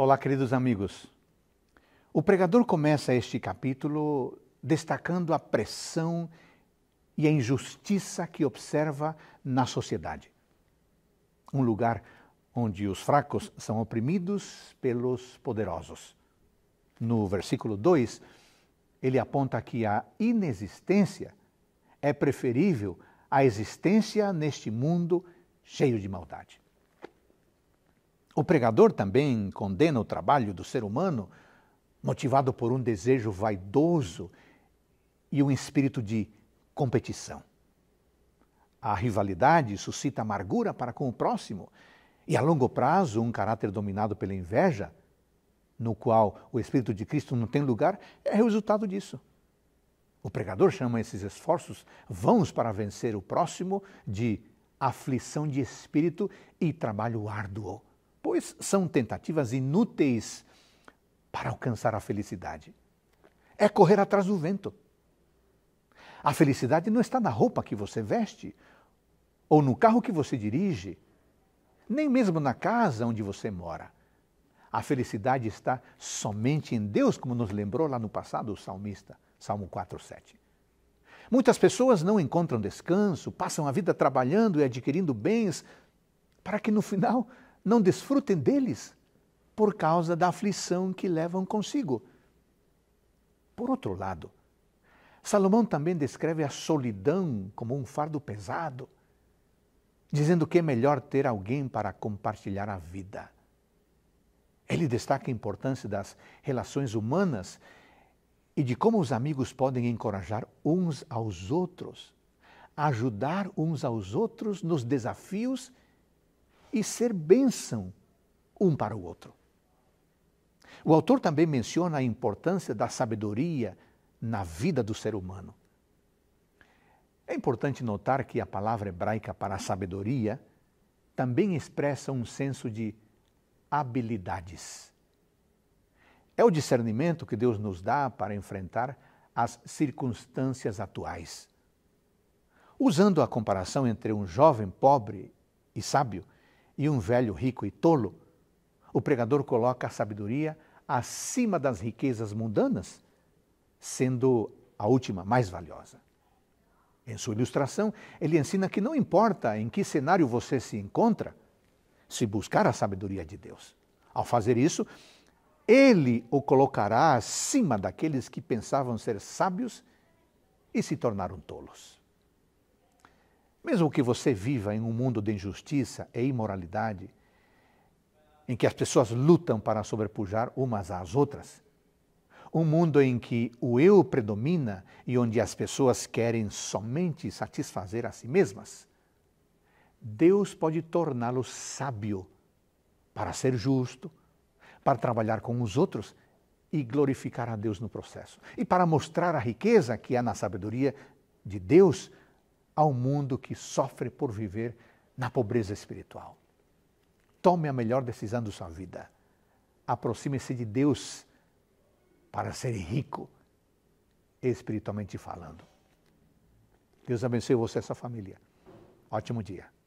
Olá, queridos amigos. O pregador começa este capítulo destacando a pressão e a injustiça que observa na sociedade. Um lugar onde os fracos são oprimidos pelos poderosos. No versículo 2, ele aponta que a inexistência é preferível à existência neste mundo cheio de maldade. O pregador também condena o trabalho do ser humano motivado por um desejo vaidoso e um espírito de competição. A rivalidade suscita amargura para com o próximo e, a longo prazo, um caráter dominado pela inveja, no qual o Espírito de Cristo não tem lugar, é resultado disso. O pregador chama esses esforços vãos para vencer o próximo de aflição de espírito e trabalho árduo pois são tentativas inúteis para alcançar a felicidade. É correr atrás do vento. A felicidade não está na roupa que você veste, ou no carro que você dirige, nem mesmo na casa onde você mora. A felicidade está somente em Deus, como nos lembrou lá no passado o salmista, Salmo 4:7. Muitas pessoas não encontram descanso, passam a vida trabalhando e adquirindo bens, para que no final não desfrutem deles por causa da aflição que levam consigo. Por outro lado, Salomão também descreve a solidão como um fardo pesado, dizendo que é melhor ter alguém para compartilhar a vida. Ele destaca a importância das relações humanas e de como os amigos podem encorajar uns aos outros, ajudar uns aos outros nos desafios e ser bênção um para o outro. O autor também menciona a importância da sabedoria na vida do ser humano. É importante notar que a palavra hebraica para sabedoria também expressa um senso de habilidades. É o discernimento que Deus nos dá para enfrentar as circunstâncias atuais. Usando a comparação entre um jovem pobre e sábio, e um velho rico e tolo, o pregador coloca a sabedoria acima das riquezas mundanas, sendo a última mais valiosa. Em sua ilustração, ele ensina que não importa em que cenário você se encontra, se buscar a sabedoria de Deus. Ao fazer isso, ele o colocará acima daqueles que pensavam ser sábios e se tornaram tolos. Mesmo que você viva em um mundo de injustiça e imoralidade, em que as pessoas lutam para sobrepujar umas às outras, um mundo em que o eu predomina e onde as pessoas querem somente satisfazer a si mesmas, Deus pode torná-lo sábio para ser justo, para trabalhar com os outros e glorificar a Deus no processo, e para mostrar a riqueza que há na sabedoria de Deus ao mundo que sofre por viver na pobreza espiritual. Tome a melhor decisão da sua vida. Aproxime-se de Deus para ser rico, espiritualmente falando. Deus abençoe você e sua família. Ótimo dia.